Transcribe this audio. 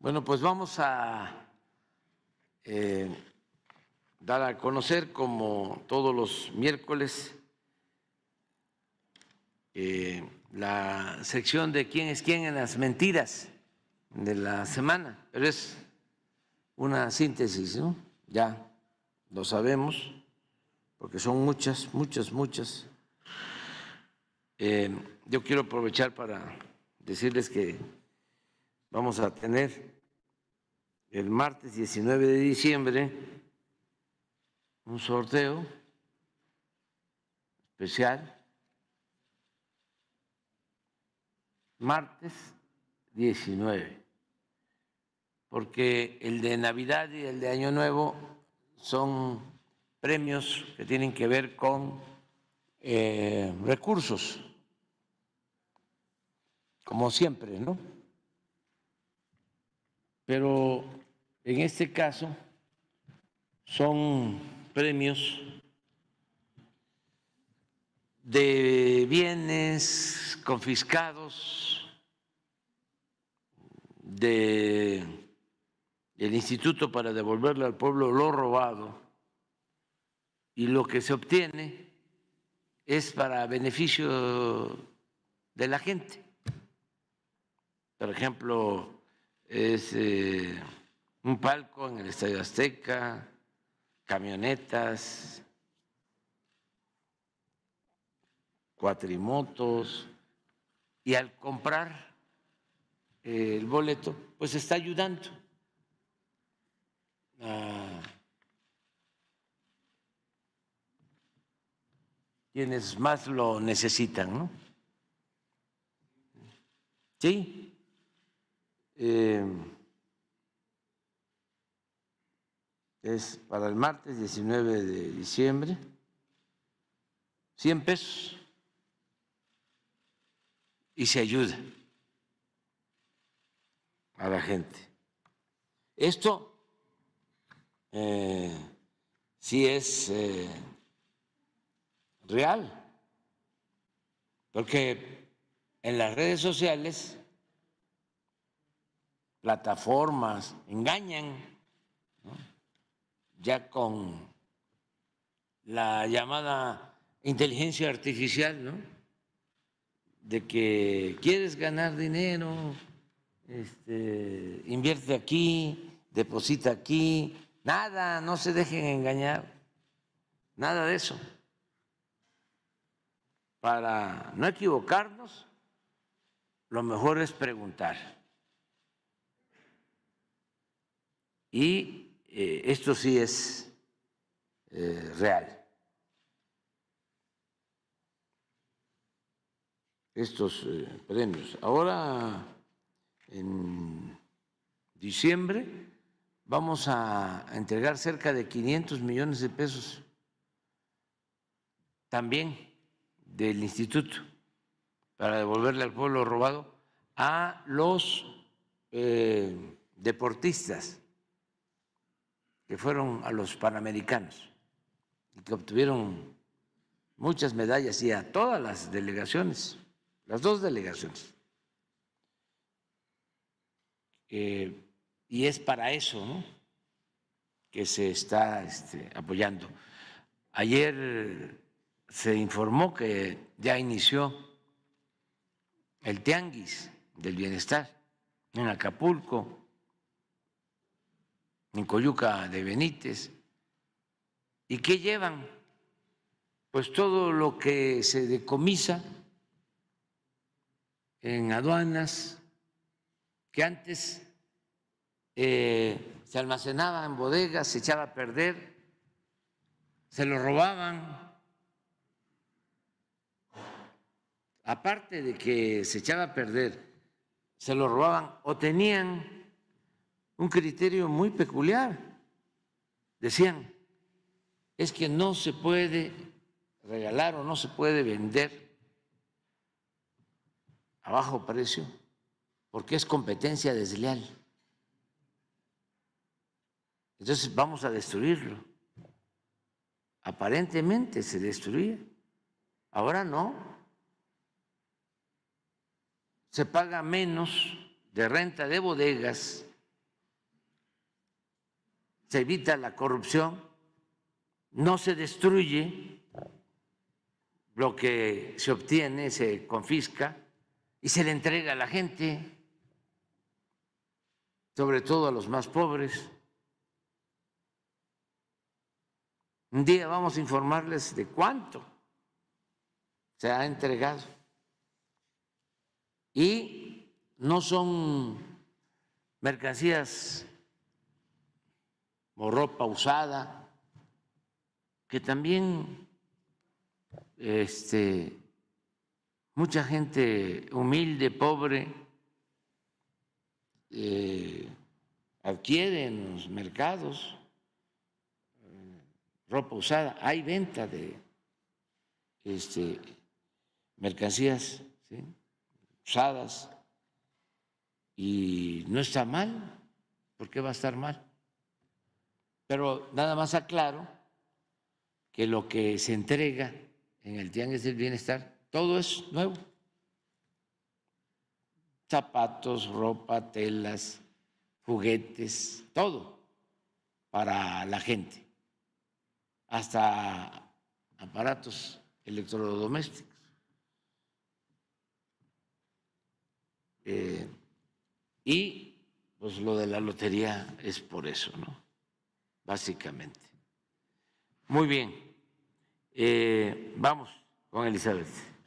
Bueno, pues vamos a eh, dar a conocer, como todos los miércoles, eh, la sección de quién es quién en las mentiras de la semana, pero es una síntesis, ¿no? Ya lo sabemos, porque son muchas, muchas, muchas. Eh, yo quiero aprovechar para decirles que vamos a tener el martes 19 de diciembre un sorteo especial. Martes 19. Porque el de Navidad y el de Año Nuevo son premios que tienen que ver con eh, recursos, como siempre, ¿no? pero en este caso son premios de bienes confiscados de el instituto para devolverle al pueblo lo robado y lo que se obtiene es para beneficio de la gente. Por ejemplo, es eh, un palco en el Estadio Azteca, camionetas, cuatrimotos, y al comprar eh, el boleto, pues está ayudando a quienes más lo necesitan, ¿no? Sí. Eh, es para el martes 19 de diciembre, 100 pesos y se ayuda a la gente. Esto eh, sí es eh, real, porque en las redes sociales plataformas, engañan, ya con la llamada inteligencia artificial, De que quieres ganar dinero, este, invierte aquí, deposita aquí, nada, no se dejen engañar, nada de eso. Para no equivocarnos, lo mejor es preguntar. Y eh, esto sí es eh, real. Estos eh, premios. Ahora, en diciembre, vamos a entregar cerca de 500 millones de pesos también del instituto para devolverle al pueblo robado a los deportistas que fueron a los Panamericanos y que obtuvieron muchas medallas y a todas las delegaciones, las dos delegaciones. Eh, y es para eso que se está este, apoyando. Ayer se informó que ya inició el Tianguis del Bienestar en Acapulco en Coyuca de Benítez. ¿Y qué llevan? Pues todo lo que se decomisa en aduanas, que antes eh, se almacenaba en bodegas, se echaba a perder, se lo robaban. Aparte de que se echaba a perder, se lo robaban o tenían un criterio muy peculiar. Decían, es que no se puede regalar o no se puede vender a bajo precio porque es competencia desleal. Entonces vamos a destruirlo. Aparentemente se destruía. Ahora no. Se paga menos de renta de bodegas se evita la corrupción, no se destruye lo que se obtiene, se confisca y se le entrega a la gente, sobre todo a los más pobres. Un día vamos a informarles de cuánto se ha entregado. Y no son mercancías o ropa usada, que también este, mucha gente humilde, pobre, eh, adquiere en los mercados eh, ropa usada, hay venta de este, mercancías usadas y no está mal, ¿por qué va a estar mal? Pero nada más aclaro que lo que se entrega en el es el Bienestar, todo es nuevo. Zapatos, ropa, telas, juguetes, todo para la gente. Hasta aparatos electrodomésticos. Eh, y pues lo de la lotería es por eso, ¿no? básicamente. Muy bien, eh, vamos con Elizabeth.